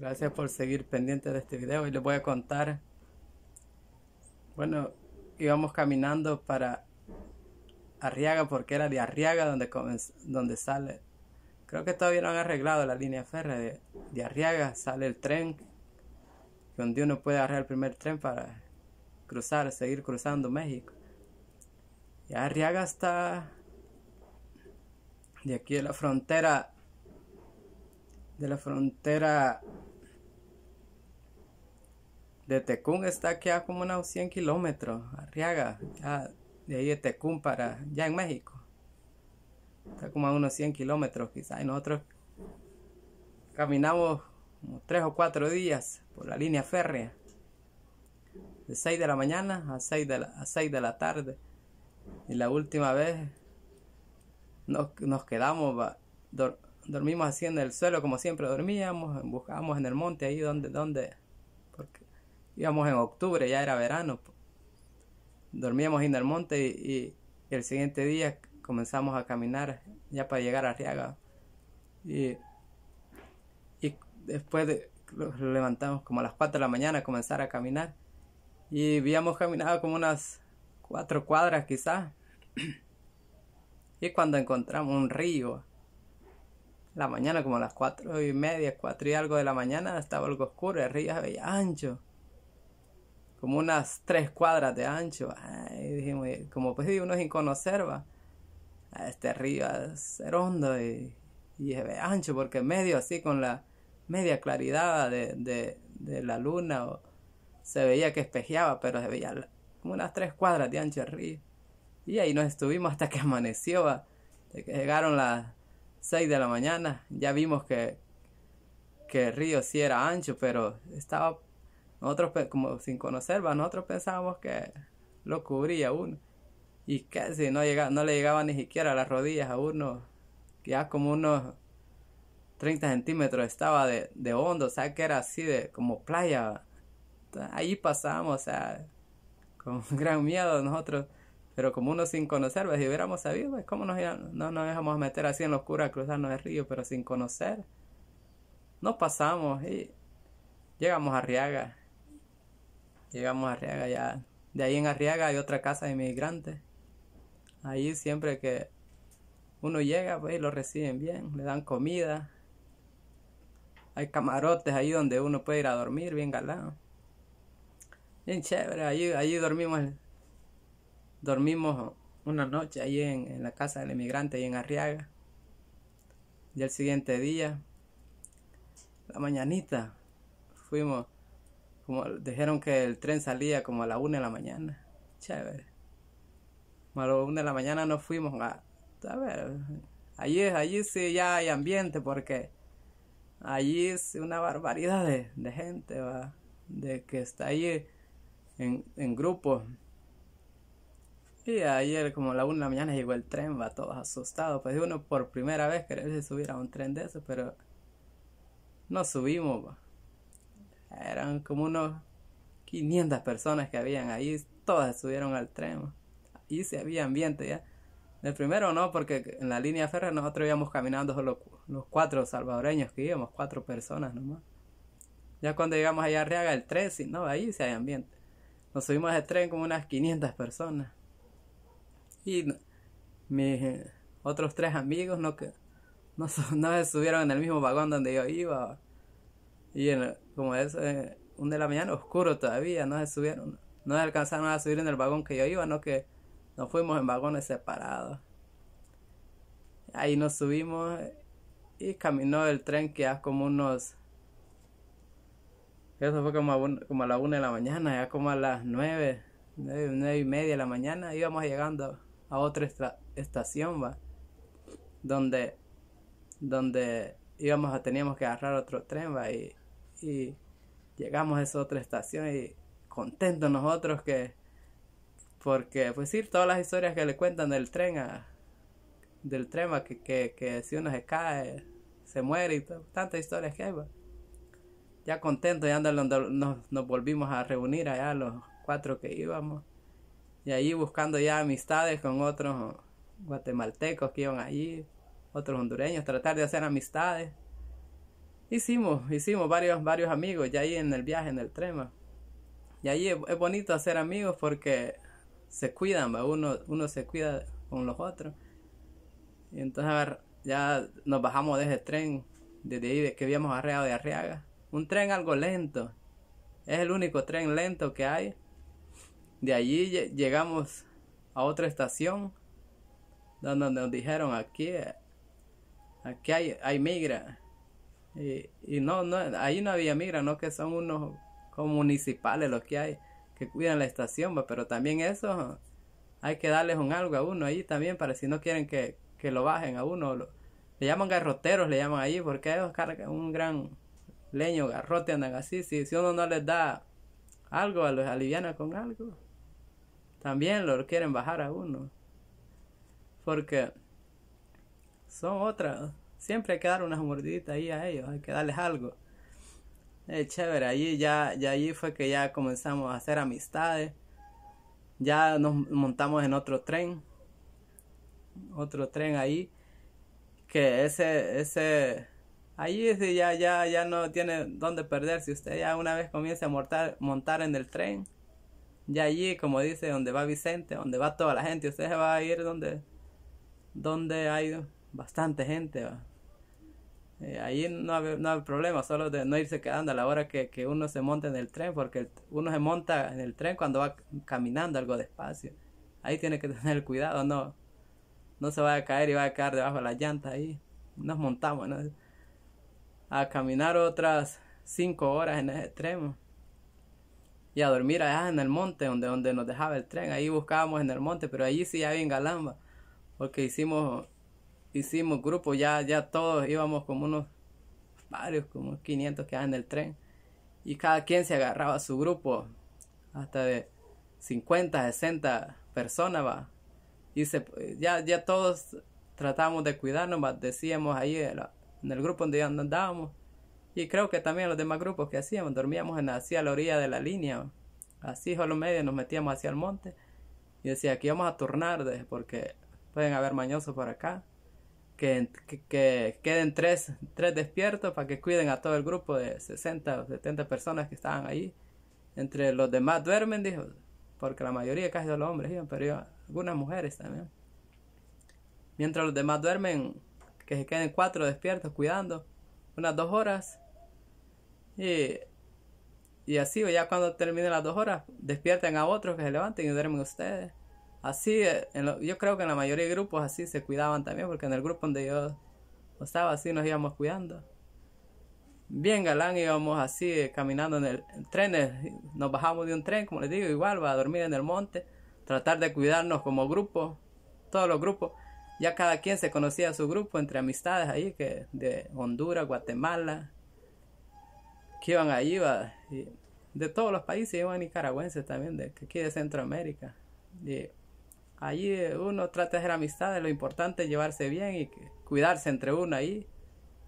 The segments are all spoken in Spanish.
Gracias por seguir pendiente de este video y les voy a contar. Bueno, íbamos caminando para Arriaga porque era de Arriaga donde, donde sale. Creo que todavía no han arreglado la línea férrea de, Arriaga. Sale el tren donde uno puede agarrar el primer tren para cruzar, seguir cruzando México. Y Arriaga está de aquí de la frontera de la frontera de Tecún está aquí a como unos 100 kilómetros, Arriaga, ya de ahí de Tecún para, ya en México. Está como a unos 100 kilómetros quizás. Y nosotros caminamos como 3 o 4 días por la línea férrea. De 6 de la mañana a 6 de la, a 6 de la tarde. Y la última vez nos, quedamos, dormimos así en el suelo como siempre dormíamos, buscábamos en el monte ahí donde... donde íbamos en octubre, ya era verano. Dormíamos en el monte y, el siguiente día comenzamos a caminar ya para llegar a Riaga Y, después nos levantamos como a las 4 de la mañana a comenzar a caminar. Y habíamos caminado como unas cuatro cuadras quizás. Y cuando encontramos un río, la mañana como a las cuatro y media, cuatro y algo de la mañana, estaba algo oscuro, el río había ancho como unas tres cuadras de ancho. como pues uno es inconocerba. Ah, este río ser hondo y, y es ancho, porque medio así con la media claridad de, la luna se veía que espejeaba, pero se veía como unas tres cuadras de ancho el río. Y ahí nos estuvimos hasta que amaneció, que llegaron las seis de la mañana, ya vimos que, que el río sí era ancho, pero estaba nosotros, como sin conocer, nosotros pensábamos que lo cubría uno. Y casi no, no le llegaba ni siquiera a las rodillas a uno. Ya como unos 30 centímetros estaba de, de hondo, o sea que era así de como playa. ahí pasamos o sea, con gran miedo nosotros. Pero como uno sin conocer, si hubiéramos sabido, pues cómo nos, no nos dejamos meter así en la oscura a cruzarnos el río, pero sin conocer. Nos pasamos y llegamos a Riaga Llegamos a Arriaga ya. De ahí en Arriaga hay otra casa de inmigrantes. Ahí siempre que uno llega, pues lo reciben bien, le dan comida. Hay camarotes ahí donde uno puede ir a dormir, bien galado... Bien chévere, ahí dormimos, dormimos una noche ahí en, en la casa del inmigrante, ahí en Arriaga. Y el siguiente día, la mañanita, fuimos como, dijeron que el tren salía como a la una de la mañana. Chévere. Como a la una de la mañana nos fuimos a... A ver, allí, allí sí ya hay ambiente porque allí es una barbaridad de, gente, ¿va? De que está ahí... en, en Y ayer como a la una de la mañana llegó el tren, va todos asustados. Pues uno por primera vez quiere subir a un tren de eso pero no subimos, va. Eran como unos 500 personas que habían ahí, todas subieron al tren. Ahí se había ambiente ya. El primero no, porque en la línea férrea nosotros íbamos caminando los, los cuatro salvadoreños que íbamos, cuatro personas nomás. Ya cuando llegamos allá a Riaga el tren, sí, no, ahí se había ambiente. Nos subimos al tren como unas 500 personas. Y mis eh, otros tres amigos no, no, no se subieron en el mismo vagón donde yo iba. Y en, como es eh, un de la mañana, oscuro todavía, no se subieron, no se alcanzaron a subir en el vagón que yo iba, no que nos fuimos en vagones separados. Ahí nos subimos y caminó el tren que ya como unos... Eso fue como a, la una de la mañana, ya como a las nueve, nueve, y media de la mañana íbamos llegando a otra estación, va, donde, donde íbamos a, teníamos que agarrar otro tren, va, y y llegamos a esa otra estación y contentos nosotros que porque pues sí todas las historias que le cuentan del tren a, del tren que, que, que, si uno se cae se muere y tantas historias que hay pues. ya contentos ya nos, nos volvimos a reunir allá los cuatro que íbamos y allí buscando ya amistades con otros guatemaltecos que iban allí otros hondureños tratar de hacer amistades Hicimos, hicimos varios, varios amigos, ya ahí en el viaje, en el tren. Y ahí es, bonito hacer amigos porque se cuidan, Uno, uno se cuida con los otros. Y entonces, ya nos bajamos de ese tren, desde ahí que habíamos arreado de Arriaga. Un tren algo lento, es el único tren lento que hay. De allí llegamos a otra estación donde nos dijeron aquí, aquí hay, hay migra. Y, y no, no, ahí no había migra, no que son unos municipales los que hay, que cuidan la estación, pero también eso hay que darles un algo a uno ahí también para si no quieren que, lo bajen a uno. Lo, le llaman garroteros, le llaman ahí, porque ellos cargan un gran leño, garrote, andan así. Si, si uno no les da algo, a los alivianos con algo, también lo quieren bajar a uno. Porque son otras, Siempre hay que dar unas mordiditas ahí a ellos, hay que darles algo. Es chévere, allí ya, ya allí fue que ya comenzamos a hacer amistades. Ya nos montamos en otro tren. Otro tren ahí. Que ese, ese, allí sí ya, ya, ya no tiene dónde perderse. Usted ya una vez comienza a montar, en el tren. Ya allí, como dice, donde va Vicente, donde va toda la gente, usted se va a ir donde, donde hay bastante gente. Eh, ahí no hay, problema, solo de no irse quedando a la hora que, uno se monte en el tren, porque uno se monta en el tren cuando va caminando algo despacio. Ahí tiene que tener cuidado, no, no se va a caer y va a caer debajo de la llanta ahí. Nos montamos, A caminar otras cinco horas en ese extremo. Y a dormir allá en el monte, donde, donde nos dejaba el tren. Ahí buscábamos en el monte, pero allí sí había en Galamba, porque hicimos hicimos grupo, ya, ya todos íbamos como unos varios, como 500 que en el tren. Y cada quien se agarraba a su grupo, hasta de 50, 60 personas, va. Y se, ya, ya todos tratábamos de cuidarnos, decíamos ahí en el grupo donde andábamos. Y creo que también los demás grupos que hacíamos, dormíamos en, hacia la orilla de la línea. así Así, solo medio, nos metíamos hacia el monte. Y decía, aquí vamos a turnar, porque pueden haber mañosos por acá que, queden tres, tres despiertos para que cuiden a todo el grupo de 60 o 70 personas que estaban ahí. Entre los demás duermen, dijo, porque la mayoría casi de los hombres pero algunas mujeres también. Mientras los demás duermen, que se queden cuatro despiertos cuidando unas dos horas. Y, y así, ya cuando terminen las dos horas, despierten a otros que se levanten y duermen ustedes. Así, eh, yo creo que en la mayoría de grupos así se cuidaban también, porque en el grupo donde yo estaba así nos íbamos cuidando. Bien galán íbamos así eh, caminando en el tren, nos bajamos de un tren, como les digo, igual va a dormir en el monte, tratar de cuidarnos como grupo, todos los grupos. Ya cada quien se conocía a su grupo entre amistades ahí que de Honduras, Guatemala, que iban allí, de todos los países, iban nicaragüenses también, de aquí de Centroamérica. Allí eh, uno trata de hacer amistades, lo importante es llevarse bien y cuidarse entre uno ahí.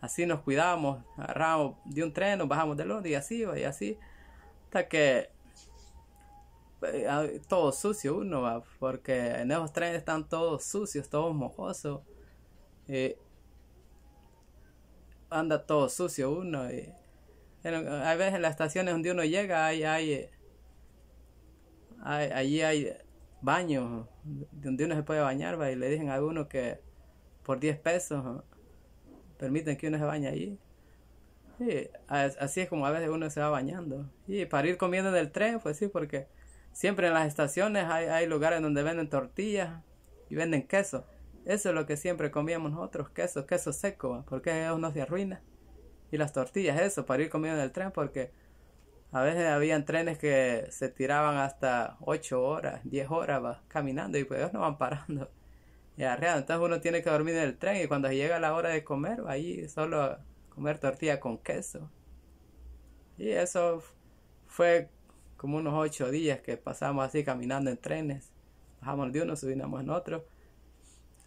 Así nos cuidamos, agarramos de un tren, nos bajamos del otro y así, y así. Hasta que eh, todo sucio uno va, porque en esos trenes están todos sucios, todos mojosos. Y anda todo sucio uno. Y, a veces en las estaciones donde uno llega hay eh, allí hay baños donde uno se puede bañar, y le dicen a uno que por 10 pesos permiten que uno se bañe allí. Y así es como a veces uno se va bañando. Y para ir comiendo en el tren, pues sí, porque siempre en las estaciones hay, hay lugares donde venden tortillas y venden queso. Eso es lo que siempre comíamos nosotros, queso, queso seco, porque eso unos de arruina. Y las tortillas, eso, para ir comiendo en el tren, porque a veces habían trenes que se tiraban hasta 8 horas, 10 horas caminando y pues ellos no van parando. Y arreando. Entonces uno tiene que dormir en el tren y cuando llega la hora de comer, va ahí solo comer tortilla con queso. Y eso fue como unos 8 días que pasamos así caminando en trenes. Bajamos de uno, subimos en otro.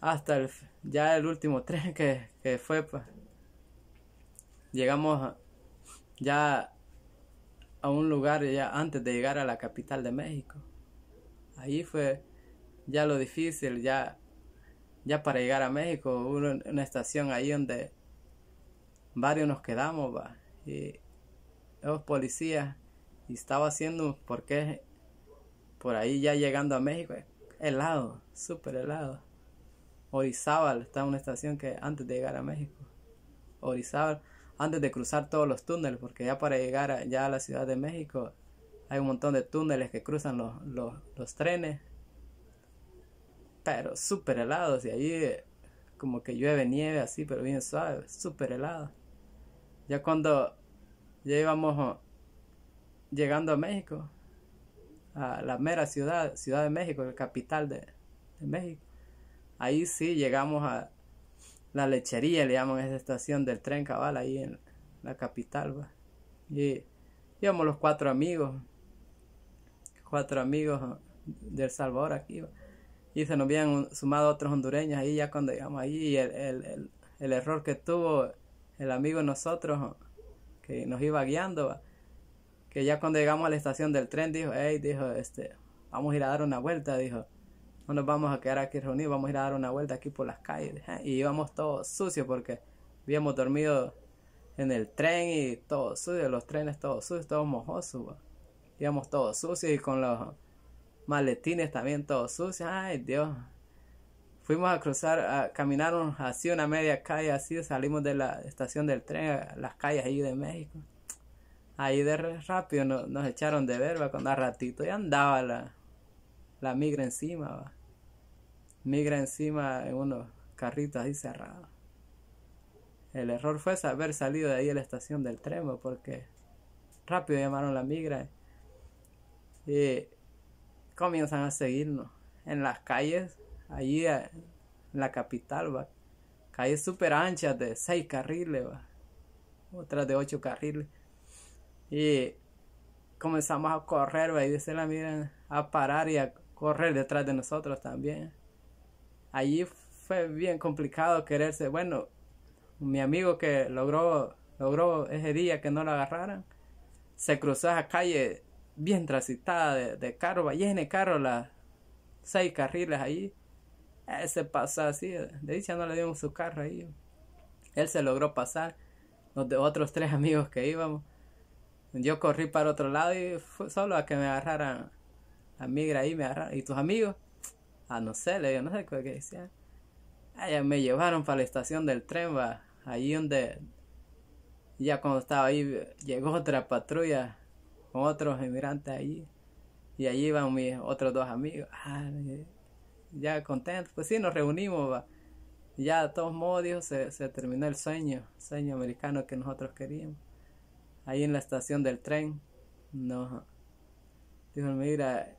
Hasta el, ya el último tren que, fue. Pa, pues. llegamos ya a un lugar ya antes de llegar a la capital de México. Ahí fue ya lo difícil, ya, ya para llegar a México hubo una estación ahí donde varios nos quedamos, y los policías, y estaba haciendo, porque por ahí ya llegando a México, helado, súper helado. Orizábal está una estación que antes de llegar a México. Orizábal antes de cruzar todos los túneles, porque ya para llegar a, ya a la Ciudad de México hay un montón de túneles que cruzan los, trenes, pero súper helados y allí como que llueve nieve así, pero bien suave, súper helado. Ya cuando ya íbamos llegando a México, a la mera ciudad, Ciudad de México, la capital de, de México, ahí sí llegamos a, la lechería, le llaman esa estación del tren cabal ahí en la capital. ¿va? Pues. Y íbamos los cuatro amigos, cuatro amigos del Salvador aquí. Pues. Y se nos habían sumado otros hondureños ahí ya cuando llegamos ahí. el, el, el, error que tuvo el amigo de nosotros que nos iba guiando, pues, que ya cuando llegamos a la estación del tren dijo, hey, dijo, este, vamos a ir a dar una vuelta, dijo nos vamos a quedar aquí reunidos, vamos a ir a dar una vuelta aquí por las calles. ¿eh? Y íbamos todos sucios porque habíamos dormido en el tren y todo sucio, los trenes todos sucios, todos mojosos. Íbamos todos sucios y con los maletines también todos sucios. Ay, Dios. Fuimos a cruzar, a, caminaron así una media calle, así salimos de la estación del tren, las calles ahí de México. Ahí de rápido nos, echaron de verba con a ratito y andaba la, la migra encima migra encima en unos carritos ahí cerrados. El error fue haber salido de ahí a la estación del tren pues, porque rápido llamaron la migra y comienzan a seguirnos en las calles, allí en la capital, va. Calles súper anchas de seis carriles, va. Otras de ocho carriles. Y comenzamos a correr, Y dice la migra a parar y a correr detrás de nosotros también allí fue bien complicado quererse. Bueno, mi amigo que logró, logró ese día que no lo agarraran, se cruzó esa calle bien transitada de, carro, llena de carro, las seis carriles ahí. se pasó así, de dicha no le dimos su carro ahí. Él se logró pasar, los de otros tres amigos que íbamos. Yo corrí para otro lado y fue solo a que me agarraran a migra me y tus amigos a ah, no sé, le digo, no sé qué decía. Allá me llevaron para la estación del tren, va, ahí donde ya cuando estaba ahí llegó otra patrulla con otros emirantes allí y allí iban mis otros dos amigos. Ah, ya contentos, pues sí, nos reunimos, va. Ya de todos modos, se, se terminó el sueño, sueño americano que nosotros queríamos. Ahí en la estación del tren, nos dijo, mira,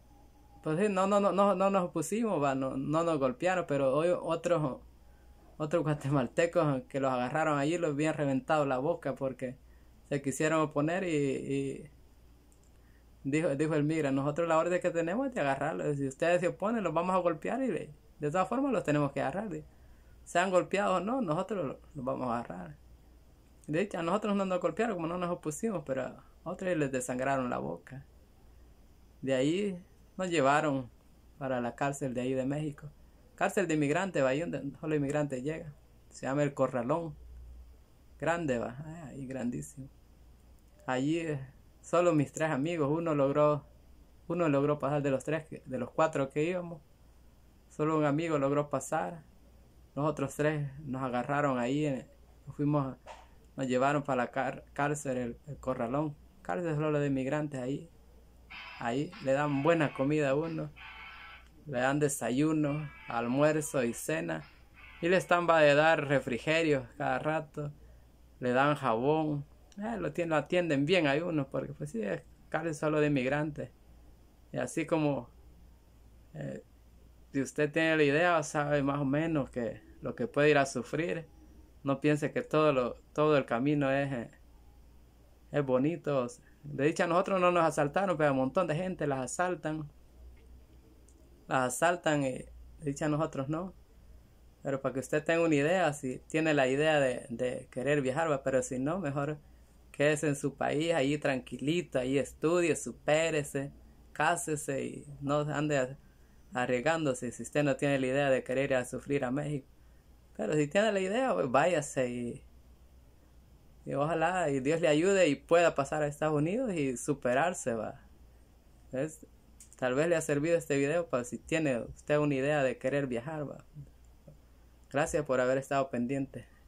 pues no, no, no, no, no nos opusimos, va, no, no nos golpearon, pero hoy otros, otros guatemaltecos que los agarraron allí los habían reventado la boca porque se quisieron oponer y, y dijo, dijo el migra, nosotros la orden que tenemos es de agarrarlos, si ustedes se oponen los vamos a golpear y de, de todas formas los tenemos que agarrar, se han golpeado o no, nosotros los, los vamos a agarrar. De hecho, a nosotros no nos golpearon como no nos opusimos, pero a otros les desangraron la boca. De ahí nos llevaron para la cárcel de ahí de México. Cárcel de inmigrantes, va ahí donde solo inmigrantes llega. Se llama el Corralón. Grande, va, ahí grandísimo. Allí eh, solo mis tres amigos, uno logró, uno logró pasar de los tres, de los cuatro que íbamos. Solo un amigo logró pasar. Los otros tres nos agarraron ahí, eh, nos fuimos, nos llevaron para la cárcel, el, el corralón, cárcel solo de inmigrantes ahí. Ahí le dan buena comida a uno, le dan desayuno, almuerzo y cena. Y le están va a dar refrigerio cada rato, le dan jabón. Eh, lo, tienen atienden bien a uno, porque pues sí, es casi solo de inmigrantes. Y así como eh, si usted tiene la idea, sabe más o menos que lo que puede ir a sufrir. No piense que todo, lo, todo el camino es, eh, es bonito. De dicha, a nosotros no nos asaltaron, pero a un montón de gente las asaltan. Las asaltan, y de dicha, a nosotros no. Pero para que usted tenga una idea, si tiene la idea de, de querer viajar, ¿va? pero si no, mejor quédese en su país, ahí tranquilito, ahí estudie, supérese, cásese y no ande arriesgándose si usted no tiene la idea de querer ir a sufrir a México. Pero si tiene la idea, pues váyase y y ojalá y Dios le ayude y pueda pasar a Estados Unidos y superarse, va. Tal vez le ha servido este video para si tiene usted una idea de querer viajar, va. Gracias por haber estado pendiente.